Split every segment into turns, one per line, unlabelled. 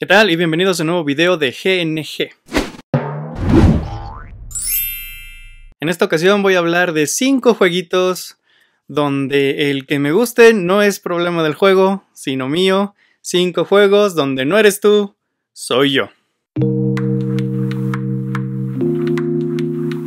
¿Qué tal? Y bienvenidos a un nuevo video de GNG. En esta ocasión voy a hablar de 5 jueguitos donde el que me guste no es problema del juego, sino mío. 5 juegos donde no eres tú, soy yo.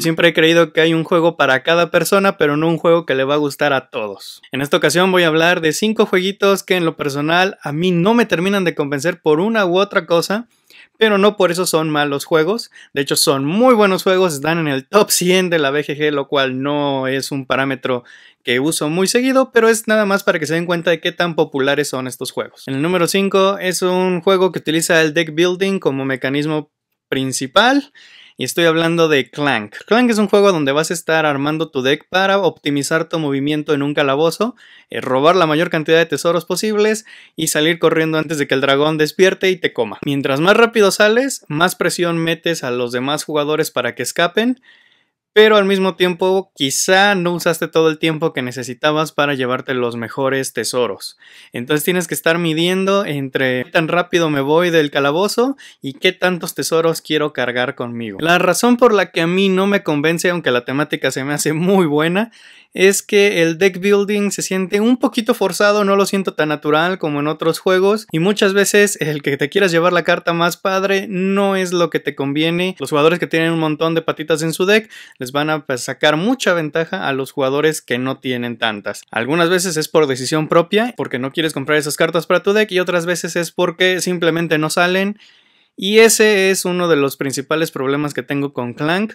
Siempre he creído que hay un juego para cada persona, pero no un juego que le va a gustar a todos. En esta ocasión voy a hablar de cinco jueguitos que en lo personal a mí no me terminan de convencer por una u otra cosa, pero no por eso son malos juegos. De hecho, son muy buenos juegos, están en el top 100 de la BGG, lo cual no es un parámetro que uso muy seguido, pero es nada más para que se den cuenta de qué tan populares son estos juegos. En el número 5 es un juego que utiliza el deck building como mecanismo principal y estoy hablando de Clank. Clank es un juego donde vas a estar armando tu deck para optimizar tu movimiento en un calabozo, eh, robar la mayor cantidad de tesoros posibles y salir corriendo antes de que el dragón despierte y te coma. Mientras más rápido sales, más presión metes a los demás jugadores para que escapen pero al mismo tiempo quizá no usaste todo el tiempo que necesitabas para llevarte los mejores tesoros. Entonces tienes que estar midiendo entre qué tan rápido me voy del calabozo y qué tantos tesoros quiero cargar conmigo. La razón por la que a mí no me convence, aunque la temática se me hace muy buena, es que el deck building se siente un poquito forzado, no lo siento tan natural como en otros juegos y muchas veces el que te quieras llevar la carta más padre no es lo que te conviene. Los jugadores que tienen un montón de patitas en su deck les van a pues, sacar mucha ventaja a los jugadores que no tienen tantas. Algunas veces es por decisión propia, porque no quieres comprar esas cartas para tu deck, y otras veces es porque simplemente no salen. Y ese es uno de los principales problemas que tengo con Clank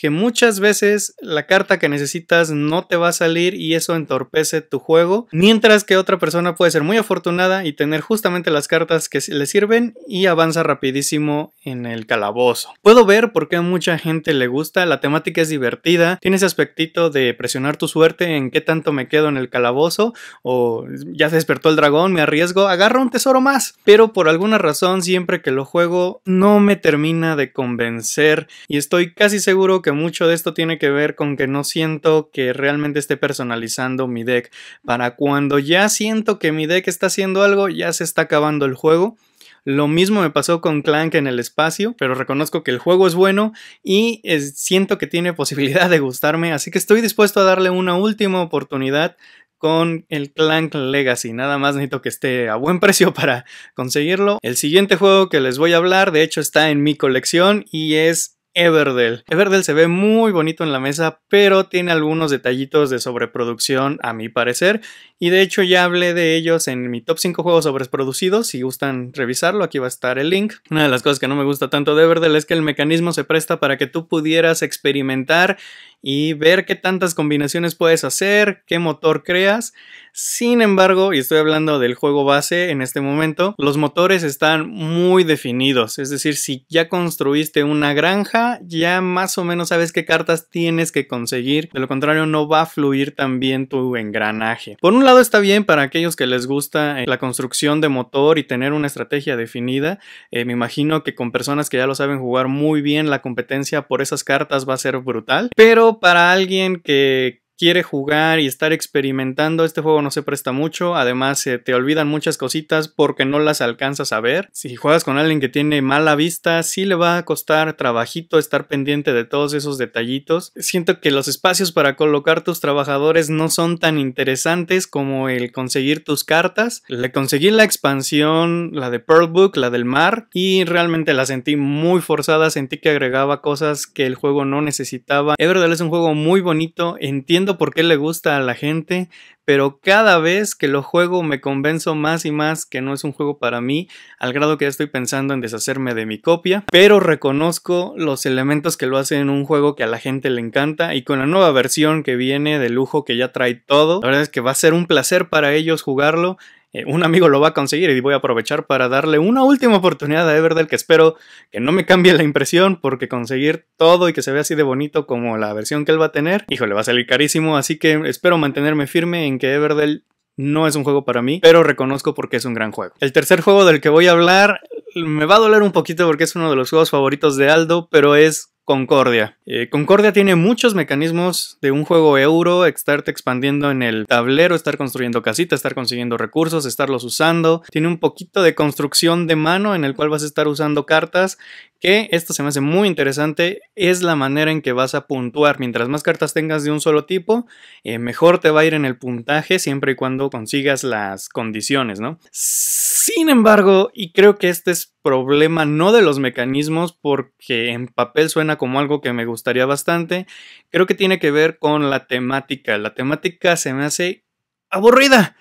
que muchas veces la carta que necesitas no te va a salir y eso entorpece tu juego, mientras que otra persona puede ser muy afortunada y tener justamente las cartas que le sirven y avanza rapidísimo en el calabozo. Puedo ver por qué a mucha gente le gusta, la temática es divertida, tiene ese aspectito de presionar tu suerte en qué tanto me quedo en el calabozo o ya se despertó el dragón, me arriesgo, agarro un tesoro más, pero por alguna razón siempre que lo juego no me termina de convencer y estoy casi seguro que mucho de esto tiene que ver con que no siento que realmente esté personalizando mi deck. Para cuando ya siento que mi deck está haciendo algo, ya se está acabando el juego. Lo mismo me pasó con Clank en el espacio, pero reconozco que el juego es bueno y siento que tiene posibilidad de gustarme, así que estoy dispuesto a darle una última oportunidad con el Clank Legacy. Nada más necesito que esté a buen precio para conseguirlo. El siguiente juego que les voy a hablar, de hecho, está en mi colección y es Everdell. Everdell se ve muy bonito en la mesa, pero tiene algunos detallitos de sobreproducción a mi parecer. Y de hecho ya hablé de ellos en mi top 5 juegos sobreproducidos. Si gustan revisarlo, aquí va a estar el link. Una de las cosas que no me gusta tanto de Everdell es que el mecanismo se presta para que tú pudieras experimentar y ver qué tantas combinaciones puedes hacer, qué motor creas. Sin embargo, y estoy hablando del juego base en este momento, los motores están muy definidos. Es decir, si ya construiste una granja, ya más o menos sabes qué cartas tienes que conseguir. De lo contrario, no va a fluir tan bien tu engranaje. Por un lado está bien para aquellos que les gusta eh, la construcción de motor y tener una estrategia definida. Eh, me imagino que con personas que ya lo saben jugar muy bien, la competencia por esas cartas va a ser brutal. Pero para alguien que quiere jugar y estar experimentando, este juego no se presta mucho. Además, se eh, te olvidan muchas cositas porque no las alcanzas a ver. Si juegas con alguien que tiene mala vista, sí le va a costar trabajito estar pendiente de todos esos detallitos. Siento que los espacios para colocar tus trabajadores no son tan interesantes como el conseguir tus cartas. Le conseguí la expansión, la de Pearl Book, la del mar, y realmente la sentí muy forzada. Sentí que agregaba cosas que el juego no necesitaba. verdad, es un juego muy bonito. Entiendo por qué le gusta a la gente, pero cada vez que lo juego me convenzo más y más que no es un juego para mí, al grado que ya estoy pensando en deshacerme de mi copia, pero reconozco los elementos que lo hacen un juego que a la gente le encanta y con la nueva versión que viene de lujo que ya trae todo, la verdad es que va a ser un placer para ellos jugarlo eh, un amigo lo va a conseguir y voy a aprovechar para darle una última oportunidad a Everdell que espero que no me cambie la impresión porque conseguir todo y que se vea así de bonito como la versión que él va a tener, híjole, va a salir carísimo, así que espero mantenerme firme en que Everdell no es un juego para mí, pero reconozco porque es un gran juego. El tercer juego del que voy a hablar me va a doler un poquito porque es uno de los juegos favoritos de Aldo, pero es Concordia. Eh, Concordia tiene muchos mecanismos de un juego euro, estarte expandiendo en el tablero, estar construyendo casitas, estar consiguiendo recursos, estarlos usando. Tiene un poquito de construcción de mano en el cual vas a estar usando cartas, que esto se me hace muy interesante, es la manera en que vas a puntuar. Mientras más cartas tengas de un solo tipo, eh, mejor te va a ir en el puntaje siempre y cuando consigas las condiciones, ¿no? Sin embargo, y creo que este es problema no de los mecanismos porque en papel suena como algo que me gustaría bastante. Creo que tiene que ver con la temática. La temática se me hace aburrida.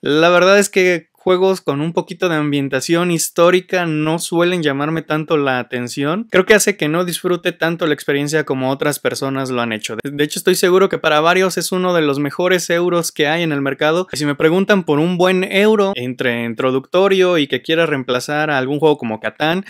La verdad es que juegos con un poquito de ambientación histórica no suelen llamarme tanto la atención. Creo que hace que no disfrute tanto la experiencia como otras personas lo han hecho. De hecho, estoy seguro que para varios es uno de los mejores euros que hay en el mercado. Si me preguntan por un buen euro entre introductorio y que quiera reemplazar a algún juego como Catán,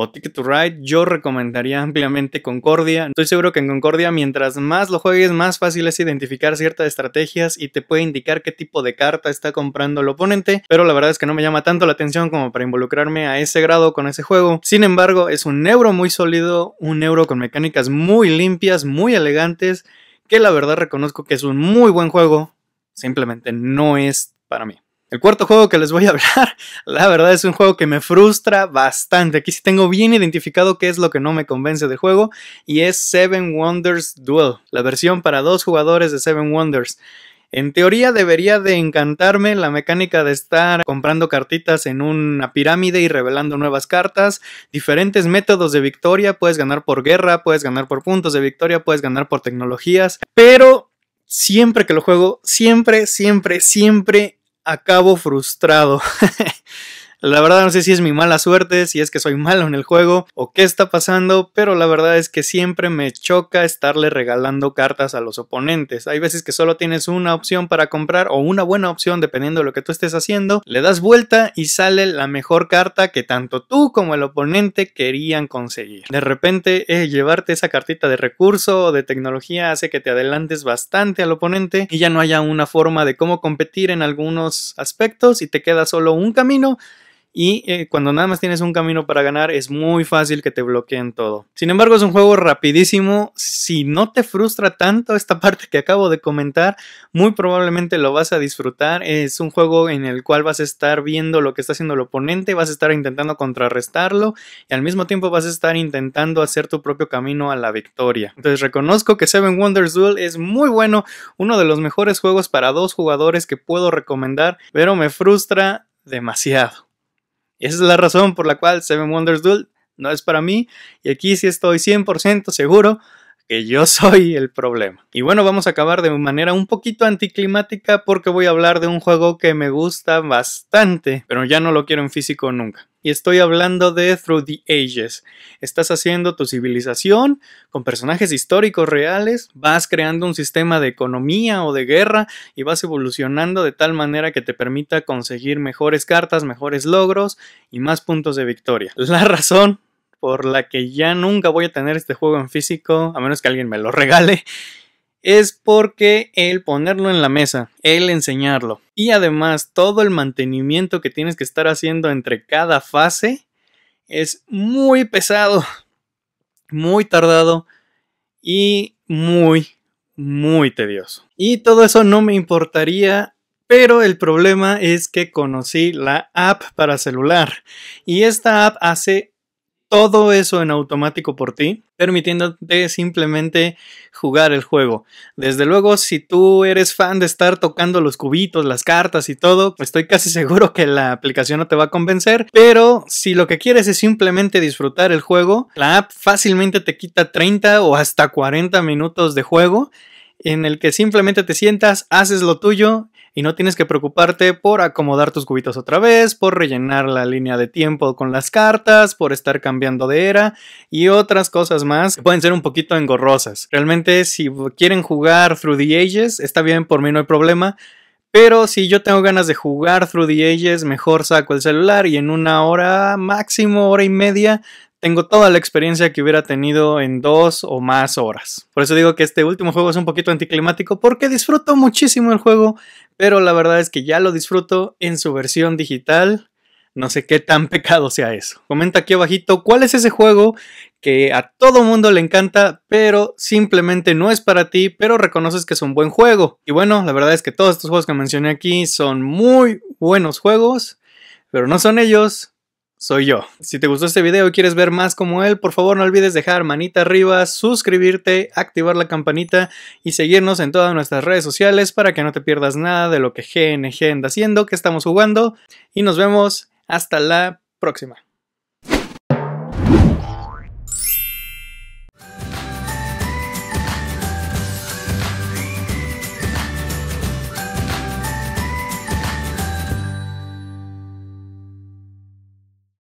o Ticket to Ride, yo recomendaría ampliamente Concordia. Estoy seguro que en Concordia, mientras más lo juegues, más fácil es identificar ciertas estrategias y te puede indicar qué tipo de carta está comprando el oponente, pero la verdad es que no me llama tanto la atención como para involucrarme a ese grado con ese juego. Sin embargo, es un euro muy sólido, un euro con mecánicas muy limpias, muy elegantes, que la verdad reconozco que es un muy buen juego, simplemente no es para mí. El cuarto juego que les voy a hablar, la verdad es un juego que me frustra bastante. Aquí sí tengo bien identificado qué es lo que no me convence del juego y es Seven Wonders Duel, la versión para dos jugadores de Seven Wonders. En teoría debería de encantarme la mecánica de estar comprando cartitas en una pirámide y revelando nuevas cartas, diferentes métodos de victoria, puedes ganar por guerra, puedes ganar por puntos de victoria, puedes ganar por tecnologías, pero siempre que lo juego, siempre, siempre, siempre acabo frustrado. La verdad no sé si es mi mala suerte, si es que soy malo en el juego o qué está pasando, pero la verdad es que siempre me choca estarle regalando cartas a los oponentes. Hay veces que solo tienes una opción para comprar o una buena opción dependiendo de lo que tú estés haciendo, le das vuelta y sale la mejor carta que tanto tú como el oponente querían conseguir. De repente eh, llevarte esa cartita de recurso o de tecnología hace que te adelantes bastante al oponente y ya no haya una forma de cómo competir en algunos aspectos y te queda solo un camino y eh, cuando nada más tienes un camino para ganar es muy fácil que te bloqueen todo. Sin embargo es un juego rapidísimo, si no te frustra tanto esta parte que acabo de comentar, muy probablemente lo vas a disfrutar, es un juego en el cual vas a estar viendo lo que está haciendo el oponente, vas a estar intentando contrarrestarlo y al mismo tiempo vas a estar intentando hacer tu propio camino a la victoria. Entonces reconozco que Seven Wonders Duel es muy bueno, uno de los mejores juegos para dos jugadores que puedo recomendar, pero me frustra demasiado. Esa es la razón por la cual Seven Wonders Duel no es para mí. Y aquí sí estoy 100% seguro que yo soy el problema. Y bueno, vamos a acabar de manera un poquito anticlimática porque voy a hablar de un juego que me gusta bastante, pero ya no lo quiero en físico nunca. Y estoy hablando de Through the Ages. Estás haciendo tu civilización con personajes históricos reales, vas creando un sistema de economía o de guerra y vas evolucionando de tal manera que te permita conseguir mejores cartas, mejores logros y más puntos de victoria. La razón por la que ya nunca voy a tener este juego en físico, a menos que alguien me lo regale, es porque el ponerlo en la mesa, el enseñarlo y además todo el mantenimiento que tienes que estar haciendo entre cada fase es muy pesado, muy tardado y muy, muy tedioso. Y todo eso no me importaría pero el problema es que conocí la app para celular y esta app hace todo eso en automático por ti, permitiéndote simplemente jugar el juego. Desde luego, si tú eres fan de estar tocando los cubitos, las cartas y todo, pues estoy casi seguro que la aplicación no te va a convencer, pero si lo que quieres es simplemente disfrutar el juego, la app fácilmente te quita 30 o hasta 40 minutos de juego en el que simplemente te sientas, haces lo tuyo y no tienes que preocuparte por acomodar tus cubitos otra vez, por rellenar la línea de tiempo con las cartas, por estar cambiando de era y otras cosas más que pueden ser un poquito engorrosas. Realmente si quieren jugar Through the Ages, está bien, por mí no hay problema. Pero si yo tengo ganas de jugar Through the Ages, mejor saco el celular y en una hora, máximo hora y media, tengo toda la experiencia que hubiera tenido en dos o más horas. Por eso digo que este último juego es un poquito anticlimático porque disfruto muchísimo el juego, pero la verdad es que ya lo disfruto en su versión digital. No sé qué tan pecado sea eso. Comenta aquí abajito cuál es ese juego que a todo mundo le encanta, pero simplemente no es para ti, pero reconoces que es un buen juego. Y bueno, la verdad es que todos estos juegos que mencioné aquí son muy buenos juegos, pero no son ellos, soy yo. Si te gustó este video y quieres ver más como él, por favor no olvides dejar manita arriba, suscribirte, activar la campanita y seguirnos en todas nuestras redes sociales para que no te pierdas nada de lo que GNG anda haciendo, que estamos jugando y nos vemos hasta la próxima.